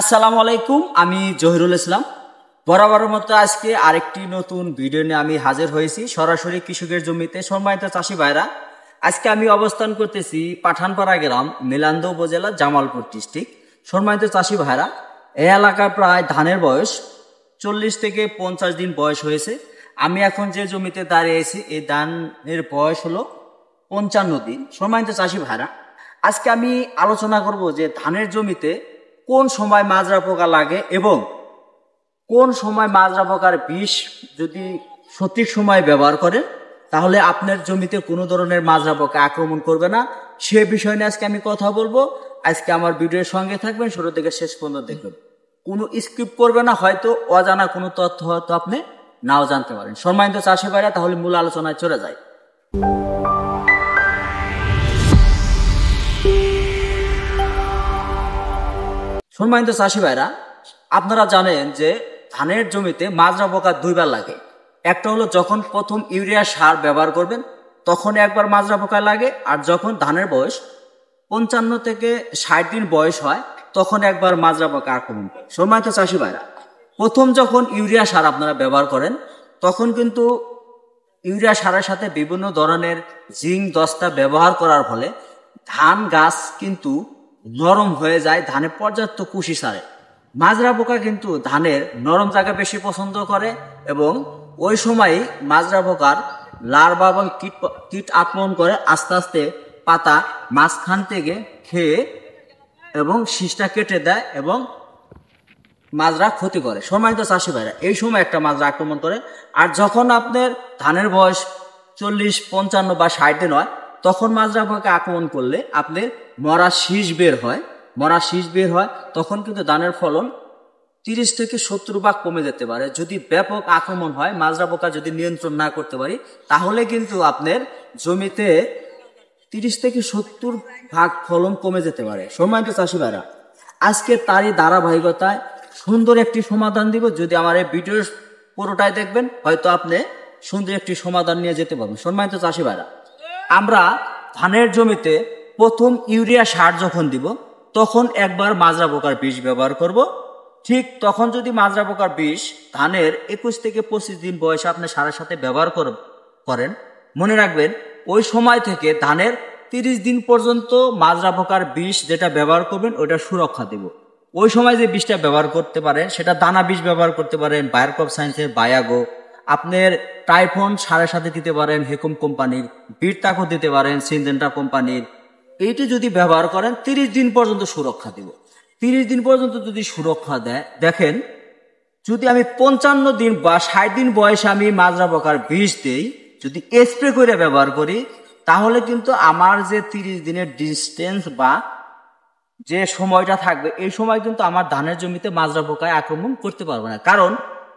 আসসালামু আলাইকুম আমি জহিরুল ইসলাম বরাবর মতো আজকে আরেকটি নতুন ভিডিও নিয়ে আমি হাজির হয়েছি সরাসরি কৃষকের জমিতে সম্মানিত চাষি ভাইরা আজকে আমি অবস্থান করতেছি পাঠানপাড়া গ্রাম মেলান্দ উপজেলা জামালপুর ডিস্ট্রিক্ট সম্মানিত চাষি ভাইরা এ এলাকার প্রায় ধানের বয়স চল্লিশ থেকে পঞ্চাশ দিন বয়স হয়েছে আমি এখন যে জমিতে দাঁড়িয়েছি এই ধানের বয়স হলো পঞ্চান্ন দিন সম্মানিত চাষি ভাইরা আজকে আমি আলোচনা করব যে ধানের জমিতে কোন সময় মাজরা পোকা লাগে এবং কোন সময় মাজরা পোকার বিষ যদি সঠিক সময় ব্যবহার করে তাহলে আপনার জমিতে কোনো ধরনের মাজরা পোকা আক্রমণ করবে না সে বিষয় নিয়ে আজকে আমি কথা বলবো আজকে আমার ভিডিওর সঙ্গে থাকবেন শুরু থেকে শেষ পর্যন্ত দেখবেন কোনো স্কিপ করবে না হয়তো অজানা কোনো তথ্য হয়তো আপনি নাও জানতে পারেন সম্মানিত চাষে ভাইরা তাহলে মূল আলোচনায় চলে যায় সম্মানিত চাষি ভাইরা আপনারা জানেন যে ধানের জমিতে মাজরা পোকা দুইবার লাগে একটা হলো যখন প্রথম ইউরিয়া সার ব্যবহার করবেন তখন একবার মাজরা পোকা লাগে আর যখন ধানের বয়স পঞ্চান্ন থেকে ষাট দিন বয়স হয় তখন একবার মাজরা পোকা আক্রমণ করে সম্মানিত চাষি ভাইরা প্রথম যখন ইউরিয়া সার আপনারা ব্যবহার করেন তখন কিন্তু ইউরিয়া সারের সাথে বিভিন্ন ধরনের জিঙ্ক দস্তা ব্যবহার করার ফলে ধান গাছ কিন্তু নরম হয়ে যায় ধানে পর্যাপ্ত কুশি সারে মাজরা পোকা কিন্তু ধানের নরম জায়গা বেশি পছন্দ করে এবং ওই সময়ই মাজরা পোকার লার্ভা এবং কীট কীট আক্রমণ করে আস্তে আস্তে পাতা মাঝখান থেকে খেয়ে এবং শীষটা কেটে দেয় এবং মাজরা ক্ষতি করে সময় তো চাষি ভাইরা এই সময় একটা মাজরা আক্রমণ করে আর যখন আপনার ধানের বয়স চল্লিশ পঞ্চান্ন বা ষাট দিন হয় তখন মাজরা আপনাকে আক্রমণ করলে আপনার মরা শীষ বের হয় মরা শীষ বের হয় তখন কিন্তু ধানের ফলন তিরিশ থেকে সত্তর ভাগ কমে যেতে পারে যদি ব্যাপক আক্রমণ হয় মাজরা পোকা যদি নিয়ন্ত্রণ না করতে পারি তাহলে কিন্তু আপনার জমিতে তিরিশ থেকে সত্তর ভাগ ফলন কমে যেতে পারে সম্মানিত চাষি ভাইরা আজকে তারই ধারাবাহিকতায় সুন্দর একটি সমাধান দিব যদি আমার এই ভিডিও পুরোটাই দেখবেন হয়তো আপনি সুন্দর একটি সমাধান নিয়ে যেতে পারবেন সম্মানিত চাষি ভাইরা আমরা ধানের জমিতে প্রথম ইউরিয়া সার যখন দিব তখন একবার মাজরা পোকার বিষ ব্যবহার করব ঠিক তখন যদি মাজরা পোকার বিষ ধানের একুশ থেকে পঁচিশ দিন বয়সে আপনি সারের সাথে ব্যবহার করেন মনে রাখবেন ওই সময় থেকে ধানের তিরিশ দিন পর্যন্ত মাজরা পোকার বিষ যেটা ব্যবহার করবেন ওইটা সুরক্ষা দেব ওই সময় যে বিষটা ব্যবহার করতে পারেন সেটা দানা বিষ ব্যবহার করতে পারেন বায়ার সায়েন্সের বায়াগো আপনার টাইফোন সাড়ে সাথে দিতে পারেন হেকুম কোম্পানির বীরতাকও দিতে পারেন সিনজেন্টা কোম্পানির এইটি যদি ব্যবহার করেন তিরিশ দিন পর্যন্ত সুরক্ষা দিব তিরিশ দিন পর্যন্ত যদি সুরক্ষা দেয় দেখেন যদি আমি পঞ্চান্ন দিন বা ষাট দিন বয়সে আমি মাজরা বকার বিষ দেই যদি স্প্রে করে ব্যবহার করি তাহলে কিন্তু আমার যে তিরিশ দিনের ডিস্টেন্স বা যে সময়টা থাকবে এই সময় কিন্তু আমার ধানের জমিতে মাজরা পোকায় আক্রমণ করতে পারবে না কারণ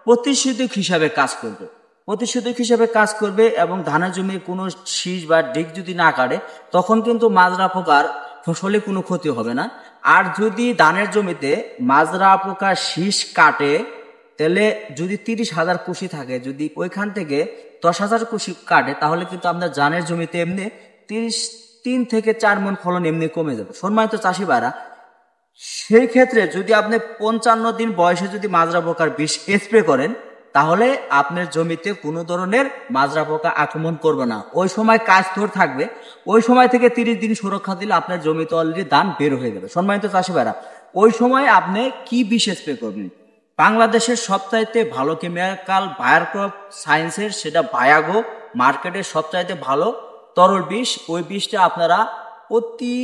প্রতিষেধক হিসাবে কাজ করবে প্রতিষেধক হিসাবে কাজ করবে এবং ধানের জমি কোনো শীষ বা ডিগ যদি না কাটে তখন কিন্তু মাজরা পোকার ফসলে কোনো ক্ষতি হবে না আর যদি ধানের জমিতে মাজরা পোকার শীষ কাটে তাহলে যদি তিরিশ হাজার কুশি থাকে যদি ওইখান থেকে দশ হাজার কুশি কাটে তাহলে কিন্তু আপনার ধানের জমিতে এমনি তিরিশ তিন থেকে চার মন ফলন এমনি কমে যাবে সম্মানিত চাষিবারা সেই ক্ষেত্রে যদি আপনি পঞ্চান্ন দিন বয়সে যদি মাজরা পোকার বিষ স্প্রে করেন তাহলে আপনার জমিতে কোনো ধরনের মাজরা পোকা আক্রমণ করবে না ওই সময় কাজ ধর থাকবে ওই সময় থেকে তিরিশ দিন সুরক্ষা দিলে আপনার জমিতে অলরেডি দান বের হয়ে যাবে সম্মানিত চাষি ভাইরা ওই সময় আপনি কি বিষ স্প্রে করবেন বাংলাদেশের সবচাইতে ভালো কেমিক্যাল বায়ার ক্রপ সায়েন্সের সেটা বায়াগো মার্কেটের সবচাইতে ভালো তরল বিষ ওই বিষটা আপনারা প্রতি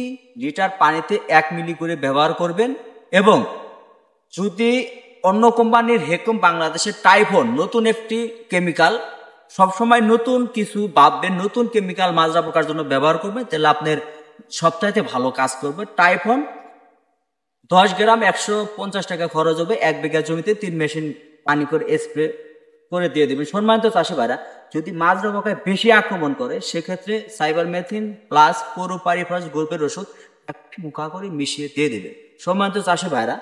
লিটার পানিতে এক মিলি করে ব্যবহার করবেন এবং যদি অন্য কোম্পানির হেকম বাংলাদেশের টাইফোন নতুন একটি কেমিক্যাল সবসময় নতুন কিছু ভাববেন নতুন কেমিক্যাল মাজরা পোকার জন্য ব্যবহার করবেন তাহলে আপনার সপ্তাহে ভালো কাজ করবে টাইফন দশ গ্রাম একশো পঞ্চাশ টাকা খরচ হবে এক বিঘা জমিতে তিন মেশিন পানি করে স্প্রে করে দিয়ে দেবেন সম্মানিত চাষি ভাইরা যদি মাজরা পোকায় বেশি আক্রমণ করে সেক্ষেত্রে সাইবারমেথিন প্লাস কোরোপারিফাস গ্রুপের ওষুধ একটি মুখা করে মিশিয়ে দিয়ে দেবে সম্মানিত চাষি ভাইরা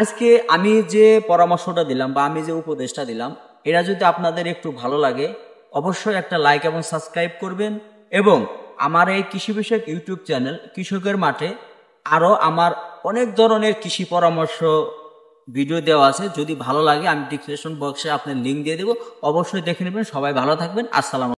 আজকে আমি যে পরামর্শটা দিলাম বা আমি যে উপদেশটা দিলাম এটা যদি আপনাদের একটু ভালো লাগে অবশ্যই একটা লাইক এবং সাবস্ক্রাইব করবেন এবং আমার এই কৃষি বিষয়ক ইউটিউব চ্যানেল কৃষকের মাঠে আরও আমার অনেক ধরনের কৃষি পরামর্শ ভিডিও দেওয়া আছে যদি ভালো লাগে আমি ডিসক্রিপশন বক্সে আপনার লিঙ্ক দিয়ে দেবো অবশ্যই দেখে নেবেন সবাই ভালো থাকবেন আসসালাম